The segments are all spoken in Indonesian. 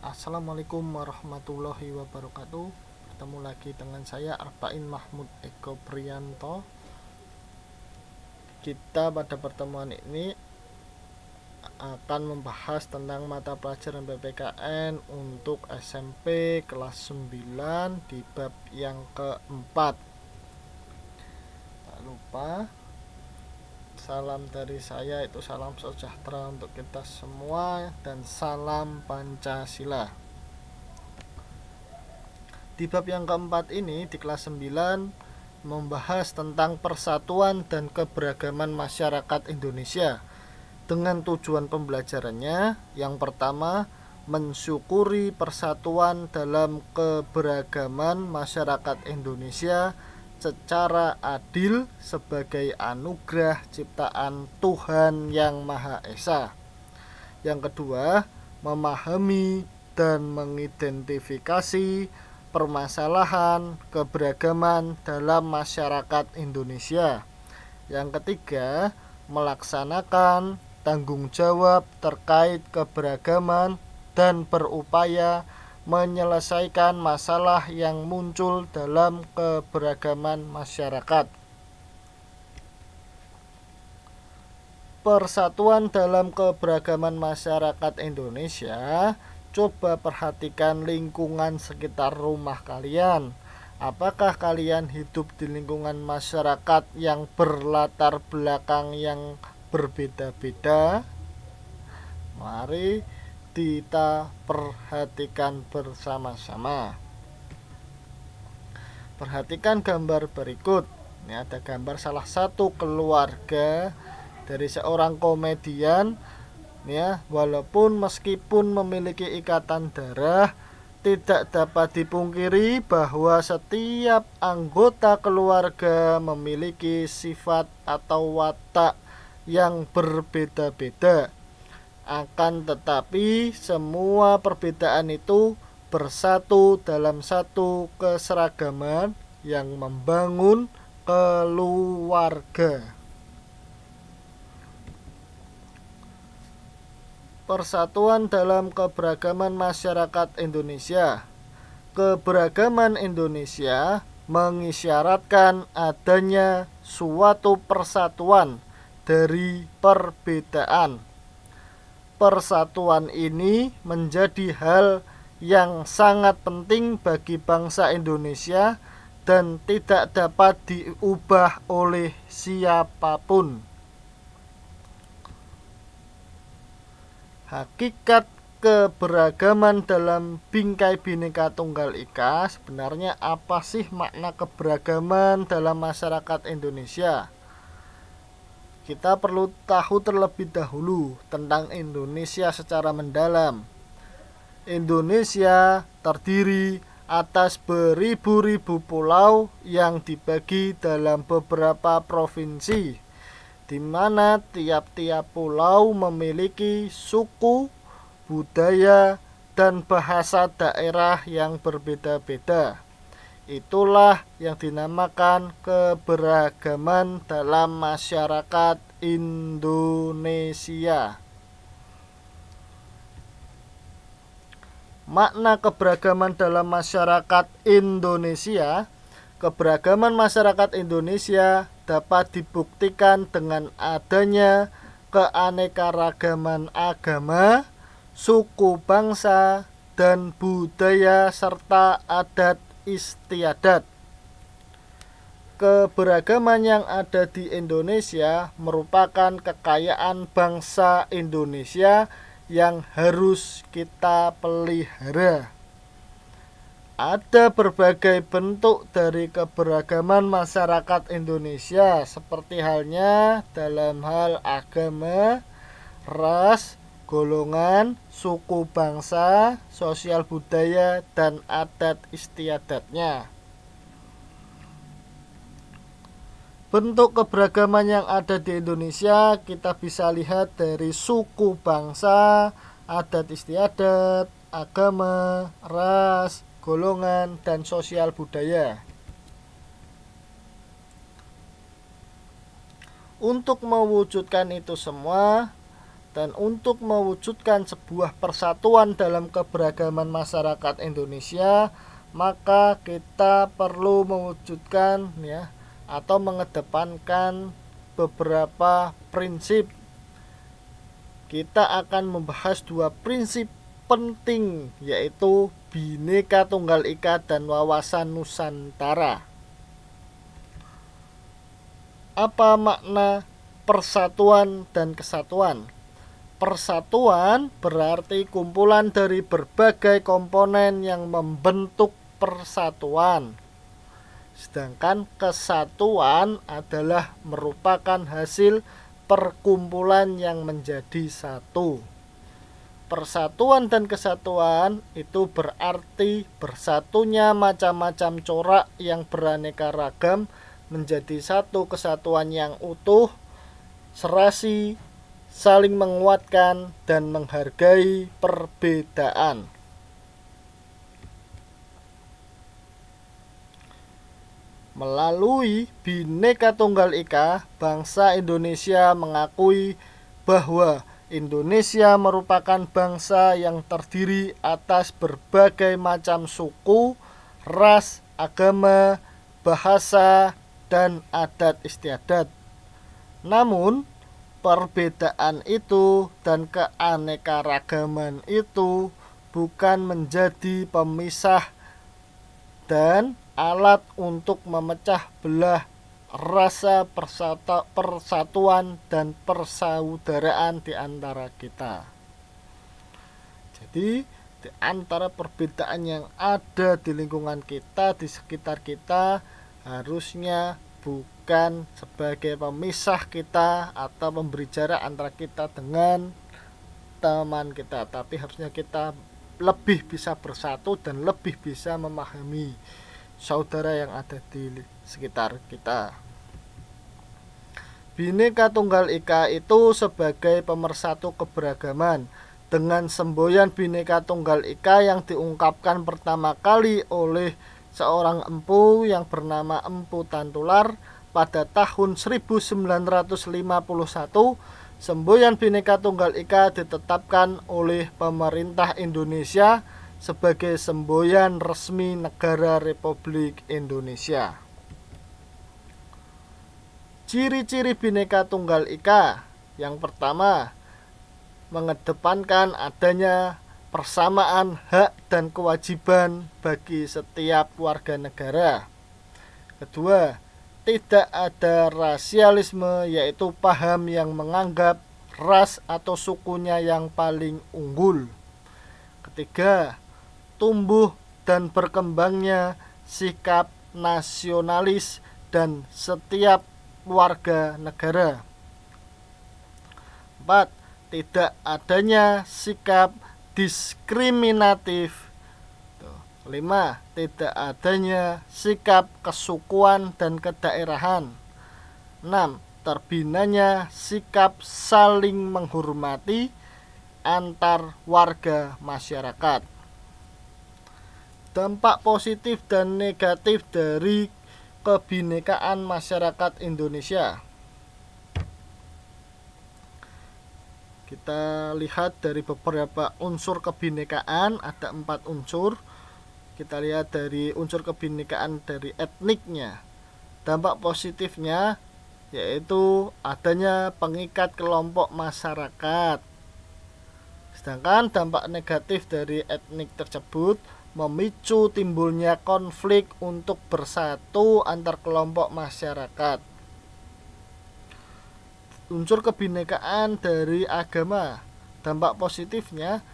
Assalamualaikum warahmatullahi wabarakatuh Bertemu lagi dengan saya Arbain Mahmud Eko Prianto Kita pada pertemuan ini akan membahas tentang mata pelajaran PPKN untuk SMP kelas 9 di bab yang keempat Tak lupa Salam dari saya itu salam sejahtera untuk kita semua dan salam Pancasila. Di bab yang keempat ini di kelas 9 membahas tentang persatuan dan keberagaman masyarakat Indonesia dengan tujuan pembelajarannya yang pertama mensyukuri persatuan dalam keberagaman masyarakat Indonesia secara adil sebagai anugerah ciptaan Tuhan Yang Maha Esa. Yang kedua, memahami dan mengidentifikasi permasalahan keberagaman dalam masyarakat Indonesia. Yang ketiga, melaksanakan tanggung jawab terkait keberagaman dan berupaya menyelesaikan masalah yang muncul dalam keberagaman masyarakat. Persatuan dalam keberagaman masyarakat Indonesia, coba perhatikan lingkungan sekitar rumah kalian. Apakah kalian hidup di lingkungan masyarakat yang berlatar belakang yang berbeda-beda? Mari kita perhatikan bersama-sama. Perhatikan gambar berikut. Ini ada gambar salah satu keluarga dari seorang komedian ya, walaupun meskipun memiliki ikatan darah tidak dapat dipungkiri bahwa setiap anggota keluarga memiliki sifat atau watak yang berbeda-beda akan tetapi semua perbedaan itu bersatu dalam satu keseragaman yang membangun keluarga. Persatuan dalam keberagaman masyarakat Indonesia. Keberagaman Indonesia mengisyaratkan adanya suatu persatuan dari perbedaan persatuan ini menjadi hal yang sangat penting bagi bangsa Indonesia dan tidak dapat diubah oleh siapapun. Hakikat keberagaman dalam bingkai bineka Tunggal Ika sebenarnya apa sih makna keberagaman dalam masyarakat Indonesia? Kita perlu tahu terlebih dahulu tentang Indonesia secara mendalam. Indonesia terdiri atas beribu-ribu pulau yang dibagi dalam beberapa provinsi, di mana tiap-tiap pulau memiliki suku, budaya, dan bahasa daerah yang berbeda-beda. Itulah yang dinamakan keberagaman dalam masyarakat Indonesia. Makna keberagaman dalam masyarakat Indonesia Keberagaman masyarakat Indonesia dapat dibuktikan dengan adanya keanekaragaman agama, suku bangsa, dan budaya serta adat istiadat. Keberagaman yang ada di Indonesia merupakan kekayaan bangsa Indonesia yang harus kita pelihara. Ada berbagai bentuk dari keberagaman masyarakat Indonesia, seperti halnya dalam hal agama, ras, golongan, suku bangsa, sosial budaya, dan adat istiadatnya. Bentuk keberagaman yang ada di Indonesia kita bisa lihat dari suku bangsa, adat istiadat, agama, ras, golongan, dan sosial budaya. Untuk mewujudkan itu semua, dan untuk mewujudkan sebuah persatuan dalam keberagaman masyarakat Indonesia maka kita perlu mewujudkan ya atau mengedepankan beberapa prinsip kita akan membahas dua prinsip penting yaitu Bhinneka Tunggal Ika dan wawasan Nusantara. Apa makna persatuan dan kesatuan? Persatuan berarti kumpulan dari berbagai komponen yang membentuk persatuan. Sedangkan kesatuan adalah merupakan hasil perkumpulan yang menjadi satu. Persatuan dan kesatuan itu berarti bersatunya macam-macam corak yang beraneka ragam menjadi satu kesatuan yang utuh, serasi, saling menguatkan dan menghargai perbedaan. Melalui Bhinneka Tunggal Ika, bangsa Indonesia mengakui bahwa Indonesia merupakan bangsa yang terdiri atas berbagai macam suku, ras, agama, bahasa, dan adat istiadat. Namun, perbedaan itu dan keanekaragaman itu bukan menjadi pemisah dan alat untuk memecah belah rasa persata, persatuan dan persaudaraan di antara kita. Jadi, di antara perbedaan yang ada di lingkungan kita, di sekitar kita, harusnya bukan dijadikan sebagai pemisah kita atau memberi jarak antara kita dengan teman kita tapi harusnya kita lebih bisa bersatu dan lebih bisa memahami saudara yang ada di sekitar kita Bhinneka Tunggal Ika itu sebagai pemersatu keberagaman dengan semboyan Bhinneka Tunggal Ika yang diungkapkan pertama kali oleh seorang empu yang bernama Empu Tantular pada tahun 1951 semboyan Bhinneka Tunggal Ika ditetapkan oleh pemerintah Indonesia sebagai semboyan resmi negara Republik Indonesia. Ciri-ciri Bhinneka Tunggal Ika yang pertama mengedepankan adanya persamaan hak dan kewajiban bagi setiap warga negara. Kedua, tidak ada rasialisme yaitu paham yang menganggap ras atau sukunya yang paling unggul. Ketiga, tumbuh dan berkembangnya sikap nasionalis dan setiap warga negara. Empat, tidak adanya sikap diskriminatif 5. Tidak adanya sikap kesukuan dan kedaerahan. 6. Terbinanya sikap saling menghormati antar warga masyarakat. Dampak positif dan negatif dari kebinekaan masyarakat Indonesia. Kita lihat dari beberapa unsur kebinekaan ada empat unsur kita lihat dari unsur kebinekaan dari etniknya dampak positifnya yaitu adanya pengikat kelompok masyarakat sedangkan dampak negatif dari etnik tersebut memicu timbulnya konflik untuk bersatu antar kelompok masyarakat. Unsur kebinekaan dari agama, dampak positifnya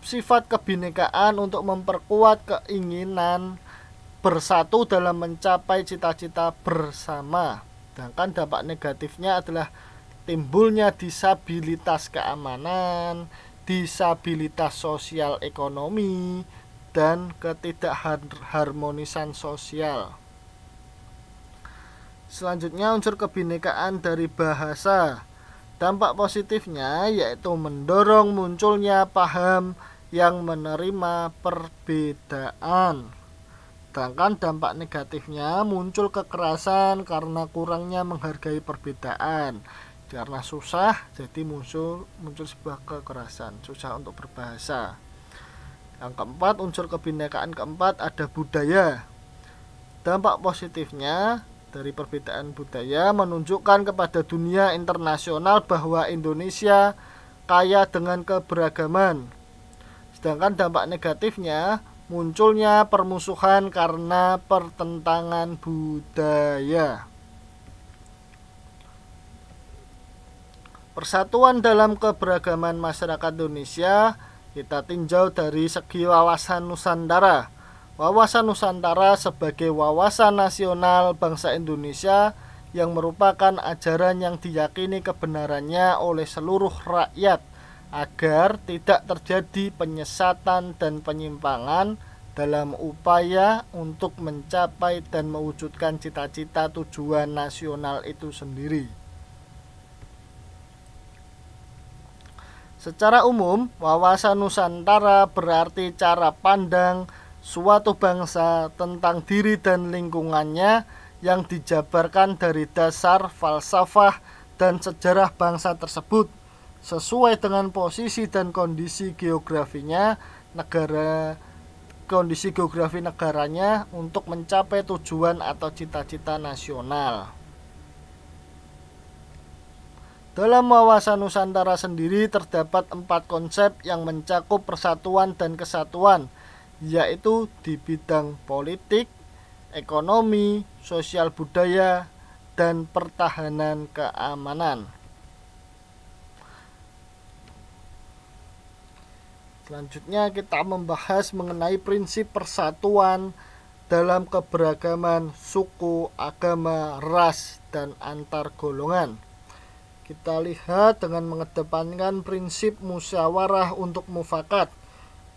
sifat kebinekaan untuk memperkuat keinginan bersatu dalam mencapai cita-cita bersama. Sedangkan dampak negatifnya adalah timbulnya disabilitas keamanan, disabilitas sosial ekonomi, dan ketidakharmonisan sosial. Selanjutnya unsur kebinekaan dari bahasa. Dampak positifnya yaitu mendorong munculnya paham yang menerima perbedaan. Sedangkan dampak negatifnya muncul kekerasan karena kurangnya menghargai perbedaan. Karena susah, jadi muncul muncul sebuah kekerasan, susah untuk berbahasa. Yang keempat, unsur kebinekaan keempat ada budaya. Dampak positifnya dari perbedaan budaya menunjukkan kepada dunia internasional bahwa Indonesia kaya dengan keberagaman. Sedangkan dampak negatifnya munculnya permusuhan karena pertentangan budaya. Persatuan dalam keberagaman masyarakat Indonesia kita tinjau dari segi wawasan Nusantara Wawasan Nusantara sebagai wawasan nasional bangsa Indonesia yang merupakan ajaran yang diyakini kebenarannya oleh seluruh rakyat agar tidak terjadi penyesatan dan penyimpangan dalam upaya untuk mencapai dan mewujudkan cita-cita tujuan nasional itu sendiri. Secara umum, wawasan Nusantara berarti cara pandang, suatu bangsa tentang diri dan lingkungannya yang dijabarkan dari dasar falsafah dan sejarah bangsa tersebut sesuai dengan posisi dan kondisi geografinya negara kondisi geografi negaranya untuk mencapai tujuan atau cita-cita nasional. Dalam wawasan Nusantara sendiri terdapat empat konsep yang mencakup persatuan dan kesatuan – yaitu di bidang politik, ekonomi, sosial budaya, dan pertahanan keamanan. Selanjutnya kita membahas mengenai prinsip persatuan dalam keberagaman suku, agama, ras, dan antar golongan. Kita lihat dengan mengedepankan prinsip musyawarah untuk mufakat.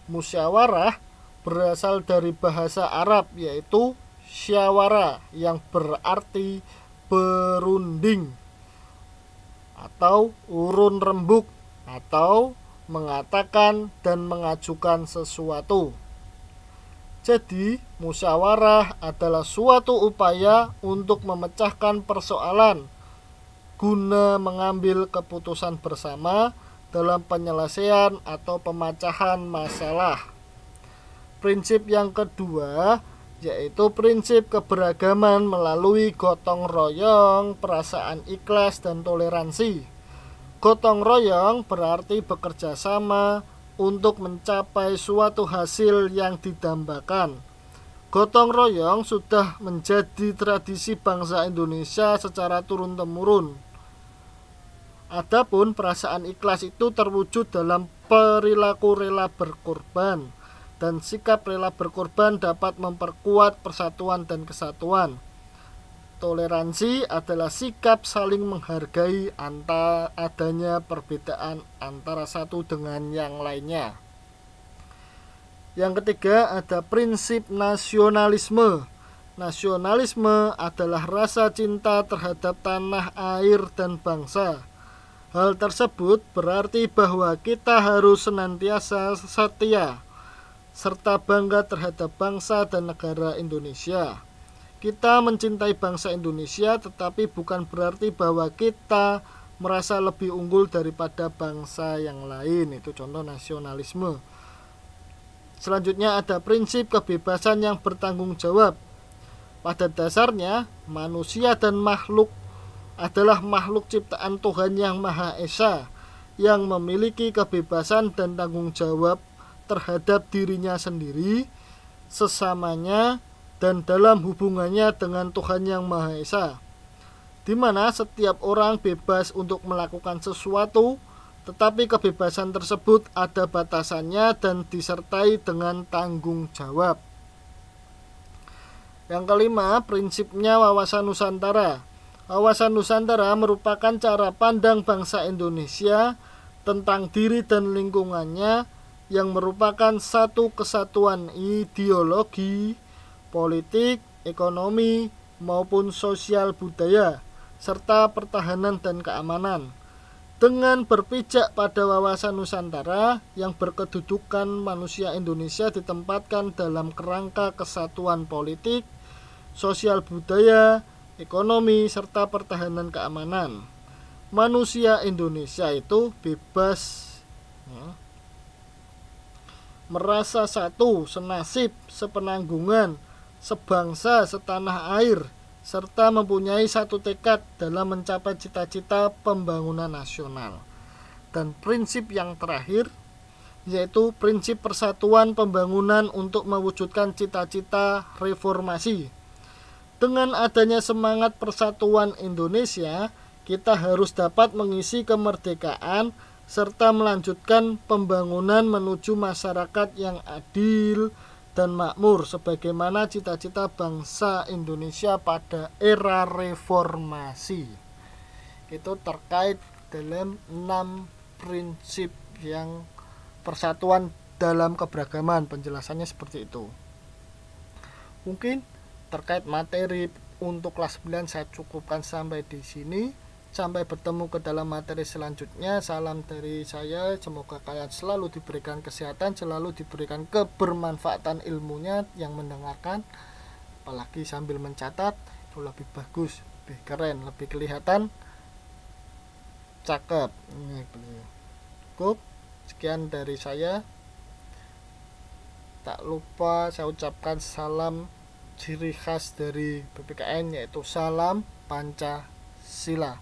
Musyawarah berasal dari bahasa Arab yaitu syawara yang berarti berunding atau urun rembuk atau mengatakan dan mengajukan sesuatu. Jadi, musyawarah adalah suatu upaya untuk memecahkan persoalan guna mengambil keputusan bersama dalam penyelesaian atau pemecahan masalah. Prinsip yang kedua yaitu prinsip keberagaman melalui gotong royong, perasaan ikhlas, dan toleransi. Gotong royong berarti bekerja sama untuk mencapai suatu hasil yang didambakan. Gotong royong sudah menjadi tradisi bangsa Indonesia secara turun-temurun. Adapun perasaan ikhlas itu terwujud dalam perilaku rela berkorban dan sikap rela berkorban dapat memperkuat persatuan dan kesatuan. Toleransi adalah sikap saling menghargai antara adanya perbedaan antara satu dengan yang lainnya. Yang ketiga ada prinsip nasionalisme. Nasionalisme adalah rasa cinta terhadap tanah air dan bangsa. Hal tersebut berarti bahwa kita harus senantiasa setia serta bangga terhadap bangsa dan negara Indonesia. Kita mencintai bangsa Indonesia, tetapi bukan berarti bahwa kita merasa lebih unggul daripada bangsa yang lain. Itu contoh nasionalisme. Selanjutnya ada prinsip kebebasan yang bertanggung jawab. Pada dasarnya, manusia dan makhluk adalah makhluk ciptaan Tuhan yang Maha Esa yang memiliki kebebasan dan tanggung jawab terhadap dirinya sendiri, sesamanya, dan dalam hubungannya dengan Tuhan Yang Maha Esa, di mana setiap orang bebas untuk melakukan sesuatu, tetapi kebebasan tersebut ada batasannya dan disertai dengan tanggung jawab. Yang kelima, prinsipnya wawasan Nusantara. Wawasan Nusantara merupakan cara pandang bangsa Indonesia tentang diri dan lingkungannya yang merupakan satu kesatuan ideologi, politik, ekonomi, maupun sosial budaya, serta pertahanan dan keamanan. Dengan berpijak pada wawasan Nusantara yang berkedudukan manusia Indonesia ditempatkan dalam kerangka kesatuan politik, sosial budaya, ekonomi, serta pertahanan keamanan. Manusia Indonesia itu bebas ya, merasa satu, senasib, sepenanggungan, sebangsa, setanah air, serta mempunyai satu tekad dalam mencapai cita-cita pembangunan nasional. Dan prinsip yang terakhir yaitu prinsip persatuan pembangunan untuk mewujudkan cita-cita reformasi. Dengan adanya semangat persatuan Indonesia, kita harus dapat mengisi kemerdekaan serta melanjutkan pembangunan menuju masyarakat yang adil dan makmur sebagaimana cita-cita bangsa Indonesia pada era reformasi. Itu terkait dalam enam prinsip yang persatuan dalam keberagaman penjelasannya seperti itu. Mungkin terkait materi untuk kelas 9 saya cukupkan sampai di sini. Sampai bertemu ke dalam materi selanjutnya. Salam dari saya, semoga kalian selalu diberikan kesehatan, selalu diberikan kebermanfaatan ilmunya yang mendengarkan. Apalagi sambil mencatat itu lebih bagus, lebih keren, lebih kelihatan cakep. ini Cukup sekian dari saya. Tak lupa saya ucapkan salam ciri khas dari PPKN yaitu salam Pancasila.